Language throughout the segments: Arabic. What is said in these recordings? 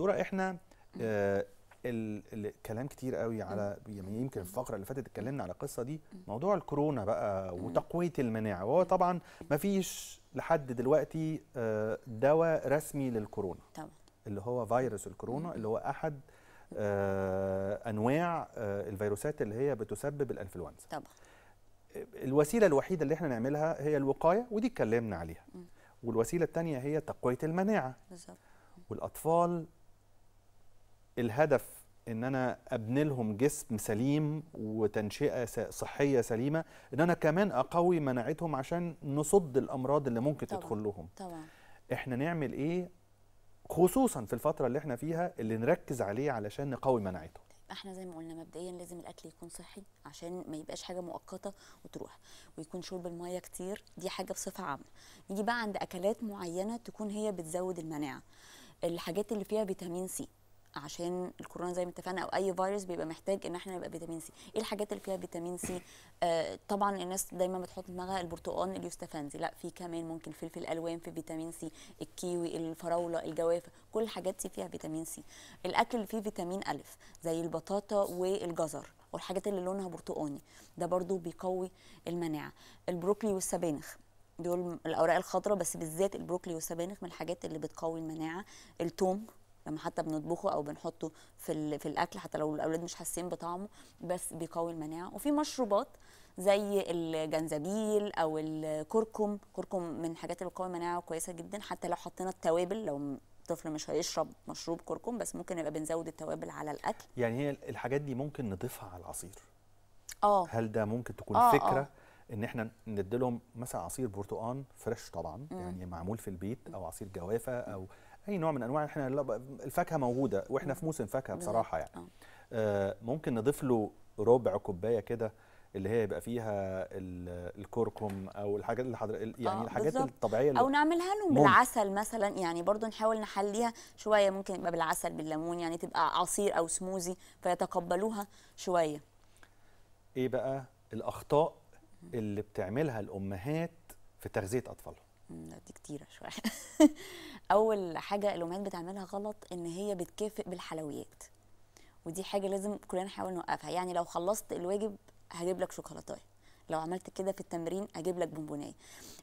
دكتوره احنا آه، الكلام كتير قوي على يعني يمكن الفقره اللي فاتت اتكلمنا على القصه دي موضوع الكورونا بقى وتقويه المناعه وهو طبعا ما فيش لحد دلوقتي آه، دواء رسمي للكورونا طبعا اللي هو فيروس الكورونا اللي هو احد آه، انواع الفيروسات اللي هي بتسبب الانفلونزا طبعا الوسيله الوحيده اللي احنا نعملها هي الوقايه ودي اتكلمنا عليها والوسيله الثانيه هي تقويه المناعه بالظبط والاطفال الهدف ان انا ابني لهم جسم سليم وتنشئه صحيه سليمه ان انا كمان اقوي مناعتهم عشان نصد الامراض اللي ممكن طبعًا تدخل لهم طبعا احنا نعمل ايه خصوصا في الفتره اللي احنا فيها اللي نركز عليه علشان نقوي مناعتهم احنا زي ما قلنا مبدئيا لازم الاكل يكون صحي عشان ما يبقاش حاجه مؤقته وتروح ويكون شرب الميه كتير دي حاجه بصفه عامه نيجي بقى عند اكلات معينه تكون هي بتزود المناعه الحاجات اللي فيها فيتامين سي عشان الكورونا زي ما اتفقنا او اي فيروس بيبقى محتاج ان احنا نبقى فيتامين سي ايه الحاجات اللي فيها فيتامين سي آه طبعا الناس دايما بتحط في دماغها البرتقال اليوستافانزي لا في كمان ممكن فلفل الوان في فيتامين سي الكيوي الفراوله الجوافه كل الحاجات دي فيها فيتامين سي الاكل اللي فيه فيتامين الف زي البطاطا والجزر والحاجات اللي لونها برتقاني ده برضو بيقوي المناعه البروكلي والسبانخ دول الاوراق الخضراء بس بالذات البروكلي والسبانخ من الحاجات اللي بتقوي المناعه التوم لما حتى بنطبخه او بنحطه في في الاكل حتى لو الاولاد مش حاسين بطعمه بس بيقوي المناعه وفي مشروبات زي الجنزبيل او الكركم كركم من الحاجات اللي بتقوي المناعه كويسه جدا حتى لو حطينا التوابل لو الطفل مش هيشرب مشروب كركم بس ممكن نبقى بنزود التوابل على الاكل يعني هي الحاجات دي ممكن نضيفها على العصير اه هل ده ممكن تكون أوه. آه. فكره آه. ان احنا ندي لهم مثلا عصير برتقان فريش طبعا م. يعني معمول في البيت او عصير جوافه او م. اي نوع من انواع احنا الفاكهه موجوده واحنا في موسم فاكهه بصراحه يعني آه. آه ممكن نضيف له ربع كوبايه كده اللي هي يبقى فيها الكركم او الحاجات اللي حضر... يعني آه الحاجات بالزبط. الطبيعيه اللي او نعملها لهم بالعسل مثلا يعني برضو نحاول نحليها شويه ممكن يبقى بالعسل بالليمون يعني تبقى عصير او سموزي فيتقبلوها شويه ايه بقى الاخطاء اللي بتعملها الامهات في تغذيه اطفالهم دي كتيره شويه اول حاجه الامهات بتعملها غلط ان هي بتكافئ بالحلويات ودي حاجه لازم كلنا نحاول نوقفها يعني لو خلصت الواجب هجيب لك شوكولاته لو عملت كده في التمرين اجيب لك بونبونايه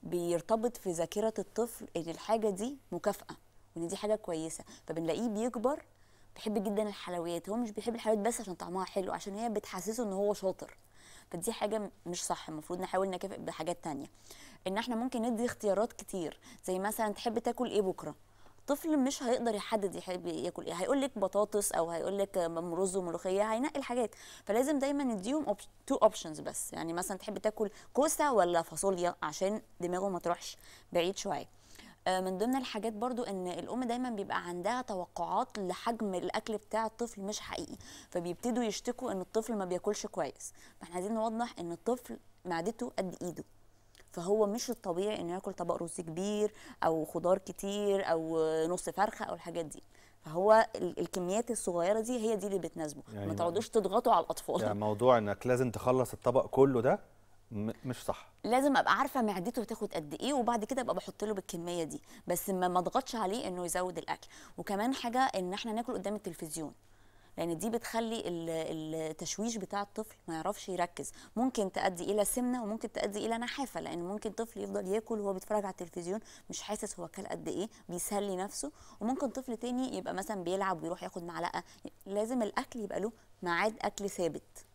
بيرتبط في ذاكره الطفل ان الحاجه دي مكافاه وان دي حاجه كويسه فبنلاقيه بيكبر بيحب جدا الحلويات هو مش بيحب الحلويات بس عشان طعمها حلو عشان هي بتحسسه ان هو شاطر فدي حاجه مش صح المفروض نحاول نكافئ بحاجات تانية ان احنا ممكن ندي اختيارات كتير زي مثلا تحب تاكل ايه بكره طفل مش هيقدر يحدد يحب ياكل ايه هيقول لك بطاطس او هيقول لك رز وملوخيه هينقي الحاجات فلازم دايما نديهم تو اوبشنز بس يعني مثلا تحب تاكل كوسه ولا فاصوليا عشان دماغه ما تروحش بعيد شويه آه، من ضمن الحاجات برضو ان الام دايما بيبقى عندها توقعات لحجم الاكل بتاع الطفل مش حقيقي فبيبتدوا يشتكوا ان الطفل ما بياكلش كويس فاحنا عايزين نوضح ان الطفل معدته قد ايده فهو مش الطبيعي انه ياكل طبق رز كبير او خضار كتير او نص فرخه او الحاجات دي فهو الكميات الصغيره دي هي دي اللي بتناسبه يعني ما تقعدوش تضغطوا على الاطفال يعني موضوع انك لازم تخلص الطبق كله ده مش صح لازم ابقى عارفه معدته هتاخد قد ايه وبعد كده ابقى بحط له بالكميه دي بس ما اضغطش عليه انه يزود الاكل وكمان حاجه ان احنا ناكل قدام التلفزيون لان دي بتخلي التشويش بتاع الطفل ما يعرفش يركز ممكن تؤدي الى سمنه وممكن تؤدي الى نحافه لان ممكن طفل يفضل ياكل وهو بيتفرج على التلفزيون مش حاسس هو كل قد ايه بيسلي نفسه وممكن طفل تاني يبقى مثلا بيلعب ويروح ياخد معلقه لازم الاكل يبقى له ميعاد اكل ثابت